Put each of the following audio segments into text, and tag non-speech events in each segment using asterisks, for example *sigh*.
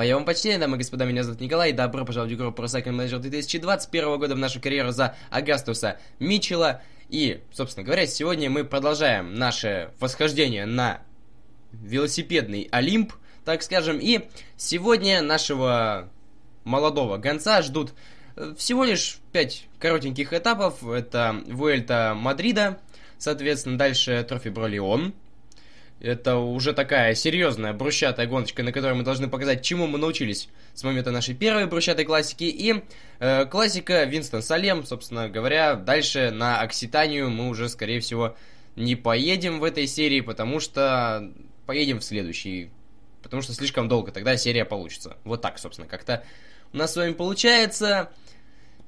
Мое вам почтение, дамы и господа, меня зовут Николай, и добро пожаловать в игру Pro Cycling Manager 2021 года в нашу карьеру за Агастуса Мичела. И, собственно говоря, сегодня мы продолжаем наше восхождение на велосипедный Олимп, так скажем. И сегодня нашего молодого гонца ждут э, всего лишь 5 коротеньких этапов. Это Вуэльта Мадрида, соответственно, дальше Трофи Бролион, это уже такая серьезная брусчатая гоночка, на которой мы должны показать, чему мы научились с момента нашей первой брусчатой классики. И э, классика Винстон Салем, собственно говоря, дальше на Окситанию мы уже, скорее всего, не поедем в этой серии, потому что поедем в следующий. Потому что слишком долго, тогда серия получится. Вот так, собственно, как-то у нас с вами получается.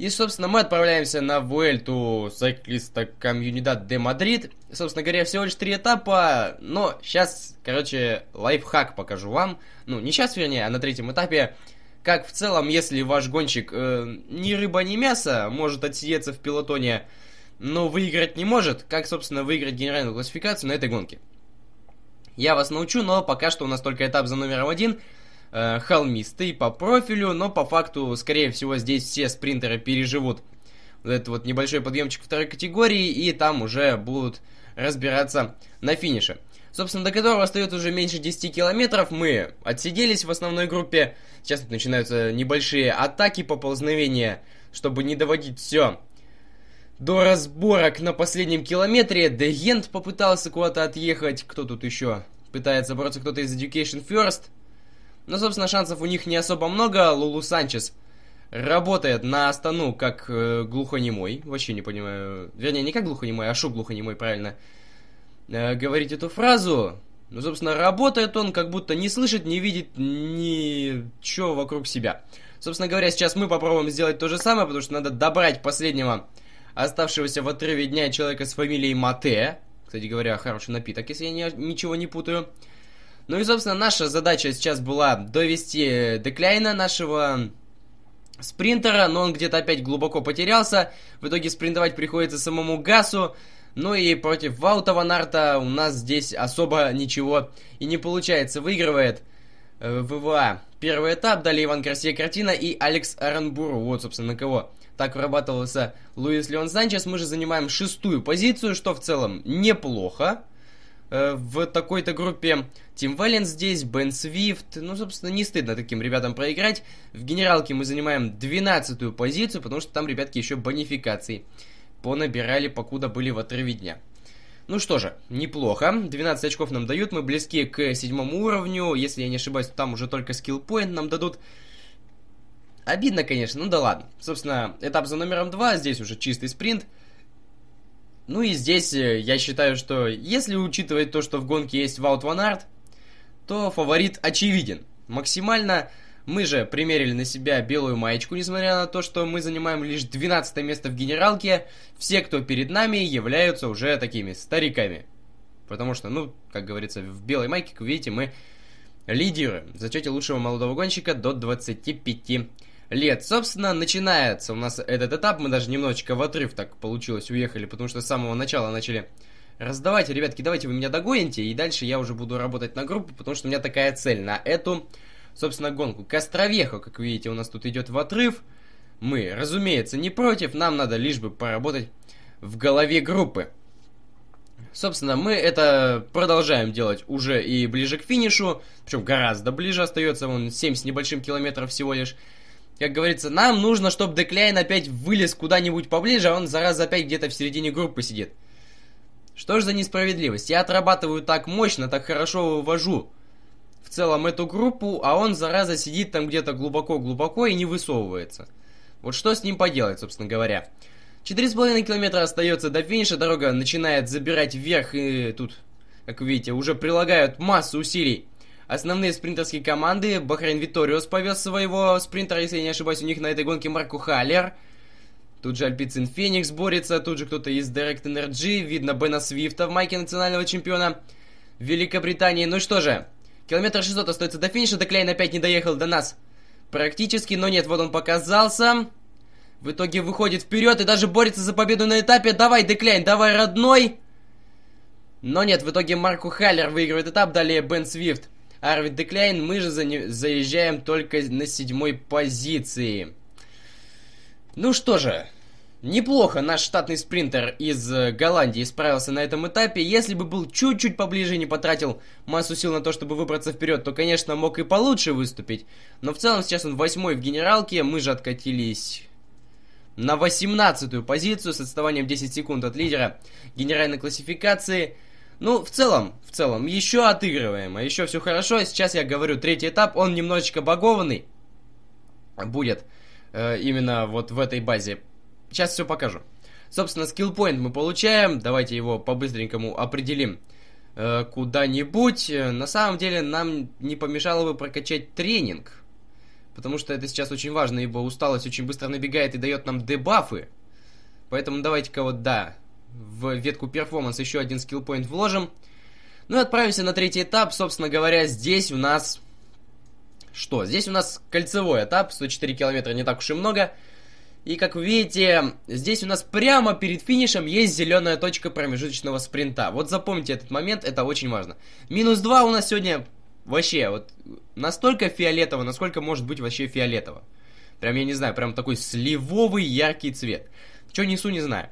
И, собственно, мы отправляемся на Вуэльту Cyclista Comunidad де Мадрид. Собственно говоря, всего лишь три этапа, но сейчас, короче, лайфхак покажу вам. Ну, не сейчас, вернее, а на третьем этапе. Как в целом, если ваш гонщик э, ни рыба, ни мясо, может отсидеться в пилотоне, но выиграть не может, как, собственно, выиграть генеральную классификацию на этой гонке. Я вас научу, но пока что у нас только этап за номером один – э, холмистый по профилю, но по факту, скорее всего, здесь все спринтеры переживут вот этот вот небольшой подъемчик второй категории, и там уже будут разбираться на финише. Собственно, до которого остается уже меньше 10 километров, мы отсиделись в основной группе, сейчас тут начинаются небольшие атаки, поползновения, чтобы не доводить все до разборок на последнем километре. Дегент попытался куда-то отъехать, кто тут еще пытается бороться, кто-то из Education First, но, собственно, шансов у них не особо много. Лулу Санчес работает на Астану как э, глухонемой. Вообще не понимаю. Вернее, не как глухонемой, а шуб глухонемой, правильно. Э, говорить эту фразу. Ну, собственно, работает он, как будто не слышит, не видит ничего вокруг себя. Собственно говоря, сейчас мы попробуем сделать то же самое, потому что надо добрать последнего оставшегося в отрыве дня человека с фамилией Мате. Кстати говоря, хороший напиток, если я не, ничего не путаю. Ну и, собственно, наша задача сейчас была довести э, Деклейна, нашего спринтера, но он где-то опять глубоко потерялся. В итоге спринтовать приходится самому Гасу. Ну и против Ваута Ванарта у нас здесь особо ничего и не получается. Выигрывает э, ВВА первый этап, далее Иван Гарсия Картина и Алекс Аранбуру. Вот, собственно, на кого так вырабатывался Луис Леон Санчес. Мы же занимаем шестую позицию, что в целом неплохо. Э, в такой-то группе. Тим Вален здесь, Бен Свифт. Ну, собственно, не стыдно таким ребятам проиграть. В генералке мы занимаем 12 позицию, потому что там, ребятки, еще бонификации понабирали, покуда были в отрыве дня. Ну что же, неплохо. 12 очков нам дают, мы близки к седьмому уровню. Если я не ошибаюсь, то там уже только скиллпоинт нам дадут. Обидно, конечно, ну да ладно. Собственно, этап за номером 2, здесь уже чистый спринт. Ну и здесь э, я считаю, что если учитывать то, что в гонке есть Ваут Ван Арт, то фаворит очевиден. Максимально мы же примерили на себя белую маечку, несмотря на то, что мы занимаем лишь 12 место в генералке. Все, кто перед нами, являются уже такими стариками. Потому что, ну, как говорится, в белой майке, как видите, мы лидеры в зачете лучшего молодого гонщика до 25 лет. Собственно, начинается у нас этот этап. Мы даже немножечко в отрыв так получилось уехали, потому что с самого начала начали раздавать. Ребятки, давайте вы меня догоните, и дальше я уже буду работать на группу, потому что у меня такая цель на эту, собственно, гонку. Костровеха, как видите, у нас тут идет в отрыв. Мы, разумеется, не против, нам надо лишь бы поработать в голове группы. Собственно, мы это продолжаем делать уже и ближе к финишу, причем гораздо ближе остается, вон 7 с небольшим километров всего лишь как говорится, нам нужно, чтобы Деклейн опять вылез куда-нибудь поближе, а он, зараза, опять где-то в середине группы сидит. Что ж за несправедливость? Я отрабатываю так мощно, так хорошо вывожу в целом эту группу, а он, зараза, сидит там где-то глубоко-глубоко и не высовывается. Вот что с ним поделать, собственно говоря. 4,5 километра остается до финиша, дорога начинает забирать вверх, и тут, как вы видите, уже прилагают массу усилий Основные спринтерские команды. Бахрейн Виториус повез своего спринтера, если я не ошибаюсь, у них на этой гонке Марку Халлер. Тут же Альпицин Феникс борется, тут же кто-то из Direct Energy. Видно Бена Свифта в майке национального чемпиона Великобритании. Ну что же, километр 600 остается до финиша, Деклейн опять не доехал до нас. Практически, но нет, вот он показался. В итоге выходит вперед и даже борется за победу на этапе. Давай, Деклейн, давай, родной! Но нет, в итоге Марку Халлер выигрывает этап, далее Бен Свифт. Арвид Деклейн. Мы же заезжаем только на седьмой позиции. Ну что же, Неплохо наш штатный спринтер из э, Голландии справился на этом этапе. Если бы был чуть-чуть поближе и не потратил массу сил на то, чтобы выбраться вперед, то, конечно, мог и получше выступить. Но в целом сейчас он восьмой в генералке. Мы же откатились на 18 позицию с отставанием 10 секунд от лидера генеральной классификации. Ну, в целом, в целом, еще отыгрываемо, а еще все хорошо. Сейчас я говорю, третий этап, он немножечко багованный будет э, именно вот в этой базе. Сейчас все покажу. Собственно, скиллпоинт мы получаем, давайте его по-быстренькому определим э, куда-нибудь. На самом деле нам не помешало бы прокачать тренинг, потому что это сейчас очень важно, ибо усталость очень быстро набегает и дает нам дебафы. Поэтому давайте-ка вот, да, в ветку перформанс еще один скиллпоинт вложим. Ну и отправимся на третий этап. Собственно говоря, здесь у нас... Что? Здесь у нас кольцевой этап, 104 километра, не так уж и много. И как вы видите, здесь у нас прямо перед финишем есть зеленая точка промежуточного спринта. Вот запомните этот момент, это очень важно. Минус 2 у нас сегодня вообще вот настолько фиолетово, насколько может быть вообще фиолетово. Прям, я не знаю, прям такой сливовый яркий цвет. Что несу, не знаю.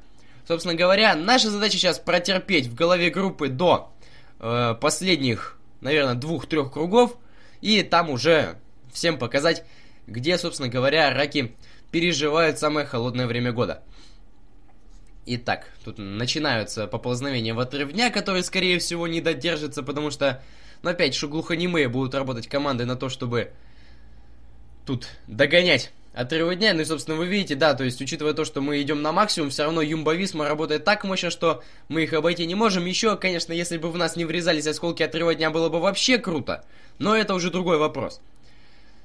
Собственно говоря, наша задача сейчас протерпеть в голове группы до э, последних, наверное, двух-трех кругов, и там уже всем показать, где, собственно говоря, раки переживают самое холодное время года. Итак, тут начинаются поползновения отрывня, которые, скорее всего, не додержится, потому что, ну, опять же, глухонемые будут работать командой на то, чтобы тут догонять Отрыва дня, ну и, собственно, вы видите, да, то есть, учитывая то, что мы идем на максимум, все равно Юмбовисма работает так мощно, что мы их обойти не можем. Еще, конечно, если бы в нас не врезались осколки отрыва дня, было бы вообще круто. Но это уже другой вопрос.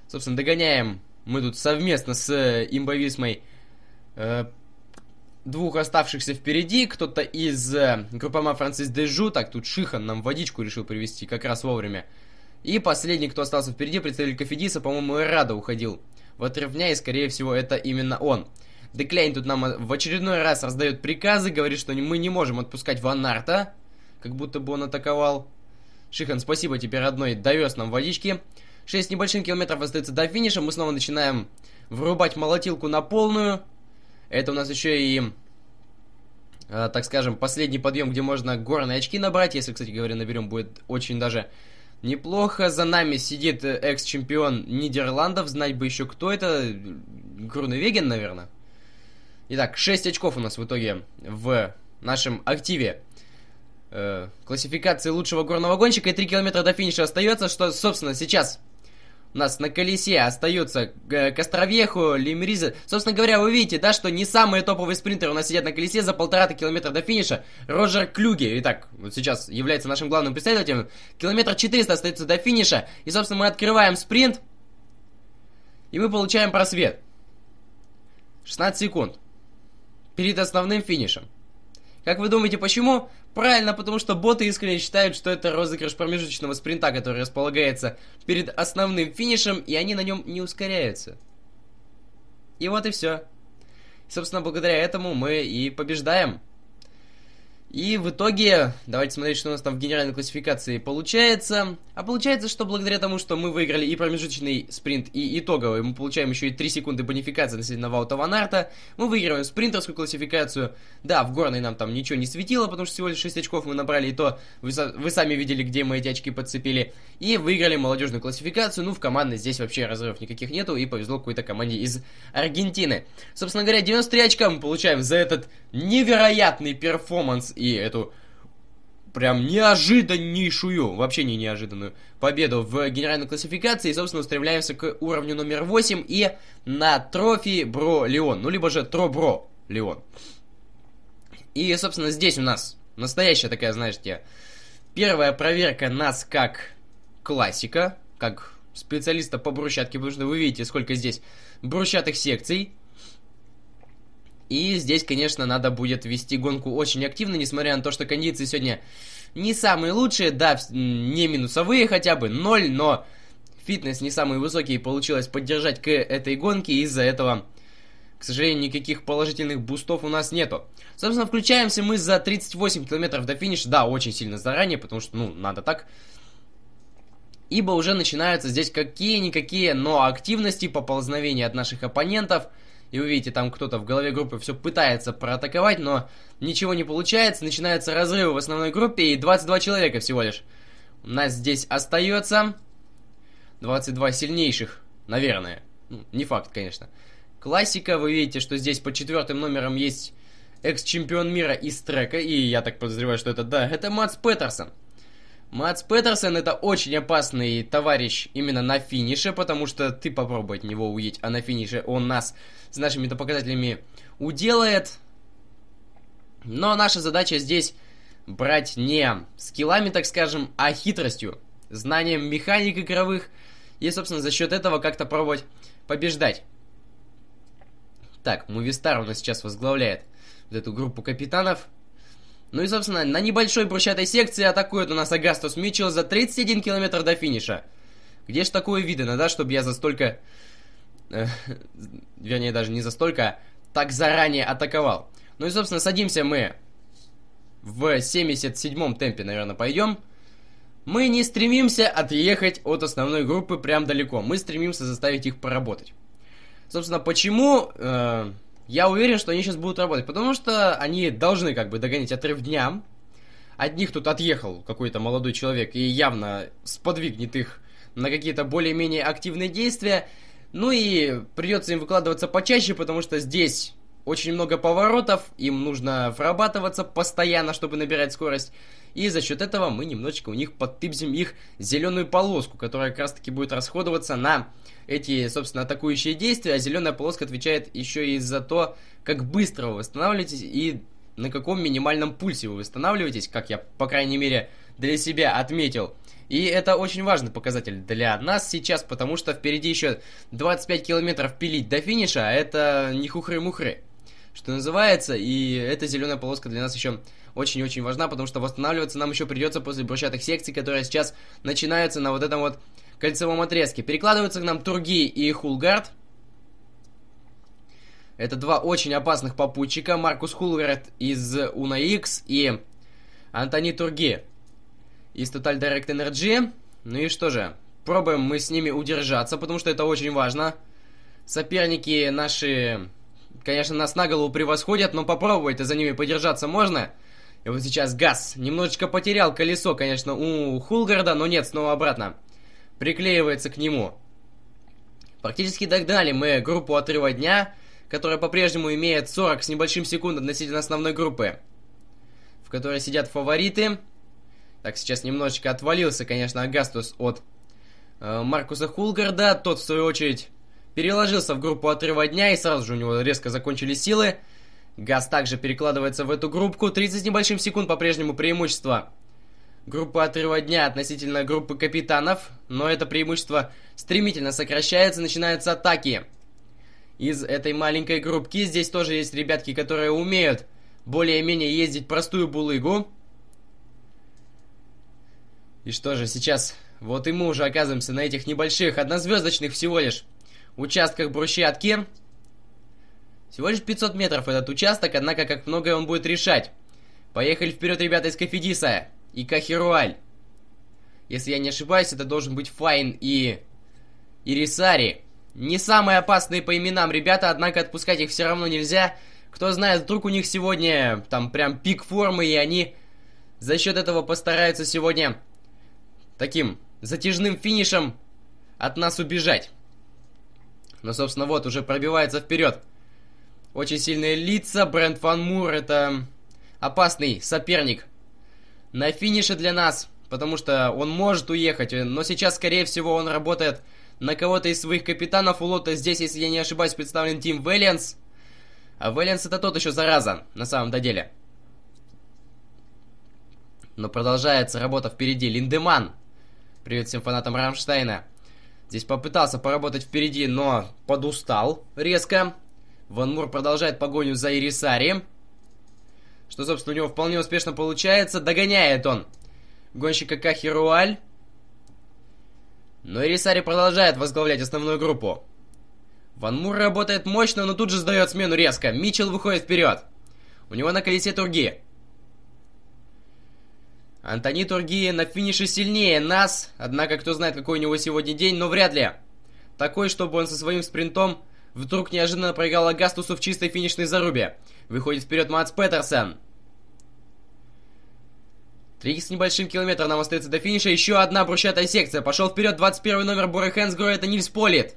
Собственно, догоняем мы тут совместно с э, Имбовисмой э, двух оставшихся впереди. Кто-то из э, группама Франсис Дежу, так тут Шихан нам водичку решил привезти как раз вовремя. И последний, кто остался впереди, представитель Кафедиса, по-моему, Рада уходил вот ровня, и скорее всего это именно он. Деклейн тут нам э, в очередной раз раздает приказы, говорит, что мы не можем отпускать Ван Арта, как будто бы он атаковал. Шихан, спасибо тебе, родной, довез нам водички. 6 небольших километров остается до финиша, мы снова начинаем врубать молотилку на полную. Это у нас еще и, э, так скажем, последний подъем, где можно горные очки набрать. Если, кстати говоря, наберем, будет очень даже Неплохо за нами сидит э, экс-чемпион Нидерландов. Знать бы еще кто это. Грунвеген, наверное. Итак, 6 очков у нас в итоге в нашем активе. Э, классификации лучшего горного гонщика и 3 километра до финиша остается, что, собственно, сейчас у нас на колесе остаются э, Костровеху, Лимриза. Собственно говоря, вы видите, да, что не самые топовые спринтеры у нас сидят на колесе за полтора-то километра до финиша. Роджер Клюге, итак, вот сейчас является нашим главным представителем. Километр 400 остается до финиша. И, собственно, мы открываем спринт. И мы получаем просвет. 16 секунд. Перед основным финишем. Как вы думаете, почему? Правильно, потому что боты искренне считают, что это розыгрыш промежуточного спринта, который располагается перед основным финишем, и они на нем не ускоряются. И вот и все. Собственно, благодаря этому мы и побеждаем. И в итоге, давайте смотреть, что у нас там в генеральной классификации получается. А получается, что благодаря тому, что мы выиграли и промежуточный спринт, и итоговый, мы получаем еще и 3 секунды бонификации относительно Ваута Ванарта, мы выигрываем спринтерскую классификацию. Да, в горной нам там ничего не светило, потому что всего лишь 6 очков мы набрали, и то вы, вы сами видели, где мы эти очки подцепили. И выиграли молодежную классификацию, ну в командной здесь вообще разрывов никаких нету, и повезло какой-то команде из Аргентины. Собственно говоря, 93 очка мы получаем за этот невероятный перформанс и эту прям неожиданнейшую, вообще не неожиданную, победу в генеральной классификации. И, собственно, устремляемся к уровню номер 8 и на трофи Бро Леон. Ну, либо же Тро Бро Леон. И, собственно, здесь у нас настоящая такая, знаете, первая проверка нас как классика, как специалиста по брусчатке, потому что вы видите, сколько здесь брусчатых секций. И здесь, конечно, надо будет вести гонку очень активно, несмотря на то, что кондиции сегодня не самые лучшие, да, не минусовые хотя бы, ноль, но фитнес не самый высокий, получилось поддержать к этой гонке, из-за этого, к сожалению, никаких положительных бустов у нас нету. Собственно, включаемся мы за 38 километров до финиша, да, очень сильно заранее, потому что, ну, надо так, ибо уже начинаются здесь какие-никакие, но активности, поползновения от наших оппонентов – и вы видите, там кто-то в голове группы все пытается проатаковать, но ничего не получается. Начинается разрыв в основной группе и 22 человека всего лишь. У нас здесь остается 22 сильнейших, наверное. Ну, не факт, конечно. Классика, вы видите, что здесь по четвертым номерам есть экс-чемпион мира из трека, и я так подозреваю, что это, да, это Мац Петерсон. Мац Петерсон это очень опасный товарищ именно на финише, потому что ты попробуй от него уедь, а на финише он нас с нашими-то показателями уделает. Но наша задача здесь брать не скиллами, так скажем, а хитростью, знанием механик игровых и, собственно, за счет этого как-то пробовать побеждать. Так, Мувистар у нас сейчас возглавляет вот эту группу капитанов – ну и, собственно, на небольшой брусчатой секции атакует у нас Агастус Митчелл за 31 километр до финиша. Где ж такое видно, да, чтобы я за столько... Э, *laughs* вернее, даже не за столько, а так заранее атаковал. Ну и, собственно, садимся мы в 77-м темпе, наверное, пойдем. Мы не стремимся отъехать от основной группы прям далеко. Мы стремимся заставить их поработать. Собственно, почему... Э я уверен, что они сейчас будут работать, потому что они должны как бы догонять отрыв дням. От них тут отъехал какой-то молодой человек и явно сподвигнет их на какие-то более-менее активные действия. Ну и придется им выкладываться почаще, потому что здесь очень много поворотов, им нужно врабатываться постоянно, чтобы набирать скорость. И за счет этого мы немножечко у них подтыбзим их зеленую полоску, которая как раз таки будет расходоваться на эти, собственно, атакующие действия. А зеленая полоска отвечает еще и за то, как быстро вы восстанавливаетесь и на каком минимальном пульсе вы восстанавливаетесь, как я, по крайней мере, для себя отметил. И это очень важный показатель для нас сейчас, потому что впереди еще 25 километров пилить до финиша, а это не хухры-мухры, что называется, и эта зеленая полоска для нас еще очень-очень важна, потому что восстанавливаться нам еще придется после брусчатых секций, которые сейчас начинаются на вот этом вот кольцевом отрезке. Перекладываются к нам Турги и Хулгард. Это два очень опасных попутчика. Маркус Хулгард из Унаикс и Антони Турги из Total Direct Energy. Ну и что же, пробуем мы с ними удержаться, потому что это очень важно. Соперники наши, конечно, нас на голову превосходят, но попробовать-то за ними подержаться Можно вот сейчас газ. Немножечко потерял колесо, конечно, у Хулгарда, но нет, снова обратно. Приклеивается к нему. Практически догнали мы группу отрыва дня, которая по-прежнему имеет 40 с небольшим секунд относительно основной группы, в которой сидят фавориты. Так, сейчас немножечко отвалился, конечно, Агастус от э, Маркуса Хулгарда. Тот, в свою очередь, переложился в группу отрыва дня, и сразу же у него резко закончились силы. Газ также перекладывается в эту группку. 30 небольшим секунд по-прежнему преимущество. Группа отрыва дня относительно группы капитанов. Но это преимущество стремительно сокращается. Начинаются атаки. Из этой маленькой группки здесь тоже есть ребятки, которые умеют более-менее ездить простую булыгу. И что же, сейчас вот и мы уже оказываемся на этих небольших, однозвездочных всего лишь, участках брусчатки. Всего лишь 500 метров этот участок, однако как многое он будет решать. Поехали вперед, ребята, из Кафедиса и Кахеруаль. Если я не ошибаюсь, это должен быть Файн и... Ирисари. Не самые опасные по именам ребята, однако отпускать их все равно нельзя. Кто знает, вдруг у них сегодня там прям пик формы, и они за счет этого постараются сегодня таким затяжным финишем от нас убежать. Но, собственно, вот, уже пробивается вперед. Очень сильные лица. Бренд Ван Мур это опасный соперник. На финише для нас, потому что он может уехать, но сейчас, скорее всего, он работает на кого-то из своих капитанов. У Лота здесь, если я не ошибаюсь, представлен Тим Вэллианс. А Вэллианс это тот еще зараза, на самом-то деле. Но продолжается работа впереди. Линдеман. Привет всем фанатам Рамштайна. Здесь попытался поработать впереди, но подустал резко. Ван Мур продолжает погоню за Ирисари. Что, собственно, у него вполне успешно получается. Догоняет он гонщика Кахируаль. Но Ирисари продолжает возглавлять основную группу. Ван Мур работает мощно, но тут же сдает смену резко. Мичел выходит вперед. У него на колесе Турги. Антони Турги на финише сильнее нас, однако кто знает, какой у него сегодня день, но вряд ли. Такой, чтобы он со своим спринтом Вдруг неожиданно проиграла Гастусу в чистой финишной зарубе. Выходит вперед Мац Петерсон. Три с небольшим километром нам остается до финиша. Еще одна брусчатая секция. Пошел вперед 21 номер Боры Хэнсгро. Это Нильс Полит.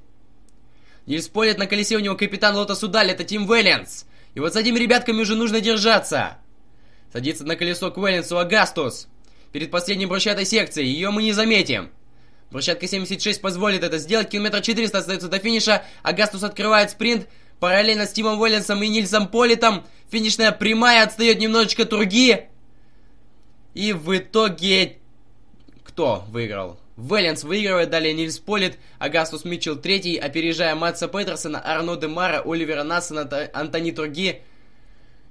Нильс Полит на колесе у него капитан Лота Судаль. Это Тим Веллинс. И вот с этими ребятками уже нужно держаться. Садится на колесо к Веллинсу Агастус. Перед последней брусчатой секцией. Ее мы не заметим. Площадка 76 позволит это сделать. Километра 400 остается до финиша. Агастус открывает спринт. Параллельно с Тимом Уэллинсом и Нильсом Политом. Финишная прямая отстает немножечко Турги. И в итоге... Кто выиграл? Вэллинс выигрывает, далее Нильс Полит, Агастус Митчелл третий, опережая Матса Петерсона, Арно Демара, Оливера Нассена, Антони Турги,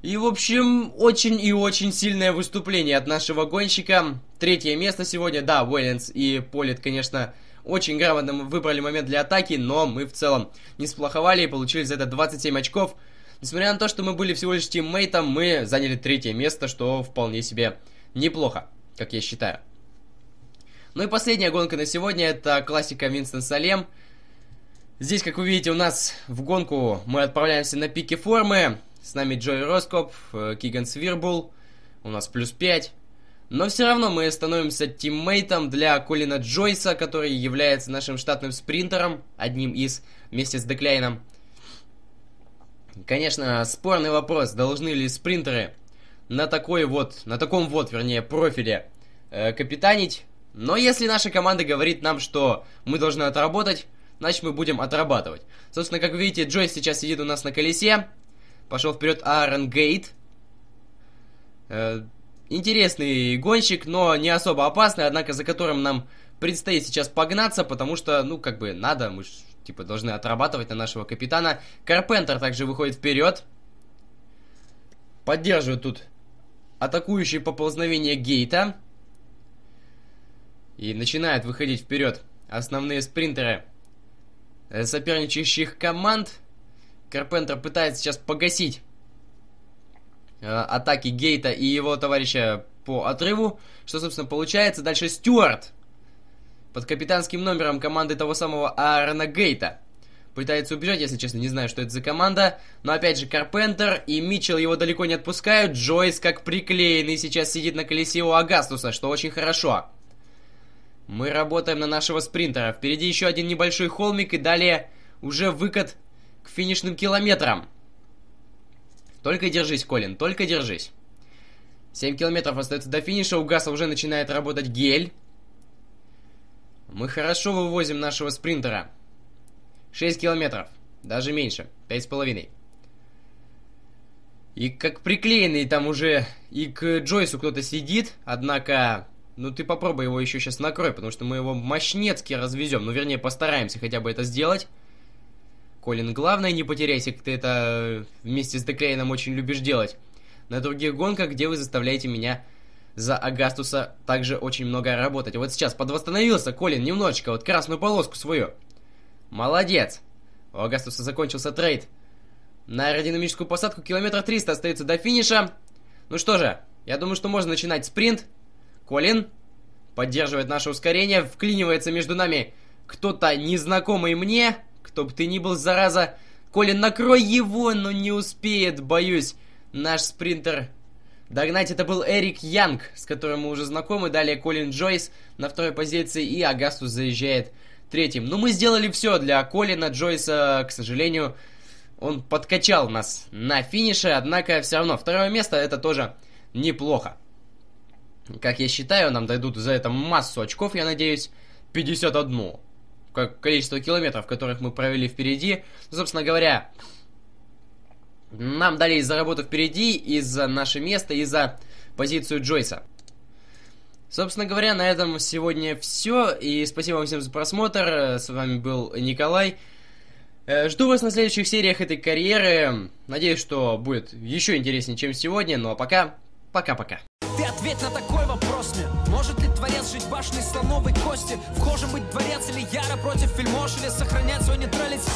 и, в общем, очень и очень сильное выступление от нашего гонщика. Третье место сегодня. Да, Уэллинс и Полит, конечно, очень грамотно выбрали момент для атаки, но мы в целом не сплоховали и получили за это 27 очков. Несмотря на то, что мы были всего лишь тиммейтом, мы заняли третье место, что вполне себе неплохо, как я считаю. Ну и последняя гонка на сегодня, это классика Винстон Салем. Здесь, как вы видите, у нас в гонку мы отправляемся на пике формы. С нами Джой Роскоп, э, Киган Свирбул, у нас плюс 5. Но все равно мы становимся тиммейтом для Колина Джойса, который является нашим штатным спринтером, одним из, вместе с Деклейном. Конечно, спорный вопрос, должны ли спринтеры на такой вот, на таком вот, вернее, профиле э, капитанить. Но если наша команда говорит нам, что мы должны отработать, значит мы будем отрабатывать. Собственно, как видите, Джойс сейчас сидит у нас на колесе, Пошел вперед Аарон Гейт. Э, интересный гонщик, но не особо опасный, однако за которым нам предстоит сейчас погнаться, потому что, ну, как бы надо, мы ж, типа должны отрабатывать на нашего капитана. Карпентер также выходит вперед. Поддерживает тут атакующий поползновение Гейта. И начинает выходить вперед основные спринтеры э, соперничающих команд. Карпентер пытается сейчас погасить э, атаки Гейта и его товарища по отрыву. Что, собственно, получается. Дальше Стюарт под капитанским номером команды того самого Аарона Гейта. Пытается убежать, если честно, не знаю, что это за команда. Но опять же, Карпентер и Митчелл его далеко не отпускают. Джойс как приклеенный сейчас сидит на колесе у Агастуса, что очень хорошо. Мы работаем на нашего спринтера. Впереди еще один небольшой холмик и далее уже выкат к финишным километрам. Только держись, Колин, только держись. 7 километров остается до финиша, у Гаса уже начинает работать гель. Мы хорошо вывозим нашего спринтера. 6 километров, даже меньше, 5,5. И как приклеенный там уже и к Джойсу кто-то сидит, однако... Ну ты попробуй его еще сейчас накрой, потому что мы его мощнецки развезем. Ну вернее постараемся хотя бы это сделать. Колин, главное не потеряйся, как ты это э, вместе с Деклейном очень любишь делать. На других гонках, где вы заставляете меня за Агастуса также очень много работать. Вот сейчас подвосстановился Колин немножечко, вот красную полоску свою. Молодец. У Агастуса закончился трейд. На аэродинамическую посадку километра 300 остается до финиша. Ну что же, я думаю, что можно начинать спринт. Колин поддерживает наше ускорение, вклинивается между нами кто-то незнакомый мне. Чтобы ты ни был, зараза! Колин, накрой его, но не успеет, боюсь. Наш спринтер Догнать это был Эрик Янг, с которым мы уже знакомы. Далее Колин Джойс на второй позиции и Агастус заезжает третьим. Ну, мы сделали все для Колина Джойса, к сожалению, он подкачал нас на финише, однако все равно второе место это тоже неплохо. Как я считаю, нам дойдут за это массу очков, я надеюсь, 51 как количество километров, которых мы провели впереди. Ну, собственно говоря, нам дали из-за работу впереди, из-за наше место, и за позицию Джойса. Собственно говоря, на этом сегодня все. И спасибо вам всем за просмотр. С вами был Николай. Э, жду вас на следующих сериях этой карьеры. Надеюсь, что будет еще интереснее, чем сегодня. Ну а пока, пока-пока. Ответь на такой вопрос мне Может ли творец жить башней слоновой кости? Вхожим быть дворец или яра против фильмош Или сохранять свой нейтралитет?